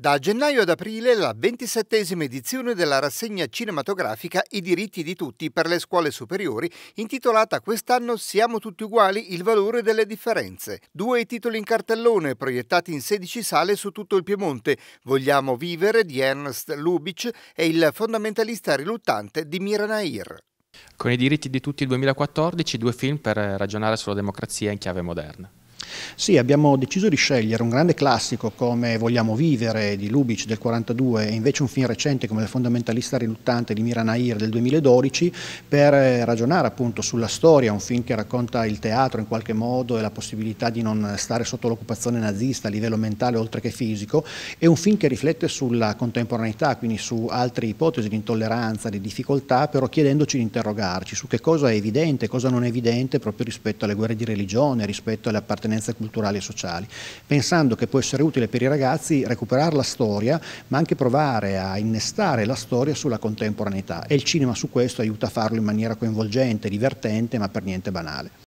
Da gennaio ad aprile la ventisettesima edizione della rassegna cinematografica I diritti di tutti per le scuole superiori, intitolata quest'anno Siamo tutti uguali, il valore delle differenze. Due titoli in cartellone proiettati in 16 sale su tutto il Piemonte, Vogliamo vivere di Ernst Lubitsch e Il fondamentalista riluttante di Mira Nair. Con i diritti di tutti 2014, due film per ragionare sulla democrazia in chiave moderna. Sì, abbiamo deciso di scegliere un grande classico come Vogliamo vivere di Lubic del 42 e invece un film recente come Il fondamentalista riluttante di Mira Nair del 2012 per eh, ragionare appunto sulla storia, un film che racconta il teatro in qualche modo e la possibilità di non stare sotto l'occupazione nazista a livello mentale oltre che fisico e un film che riflette sulla contemporaneità, quindi su altre ipotesi di intolleranza, di difficoltà, però chiedendoci di interrogarci su che cosa è evidente, cosa non è evidente proprio rispetto alle guerre di religione, rispetto alle appartenenze culturali e sociali, pensando che può essere utile per i ragazzi recuperare la storia, ma anche provare a innestare la storia sulla contemporaneità e il cinema su questo aiuta a farlo in maniera coinvolgente, divertente, ma per niente banale.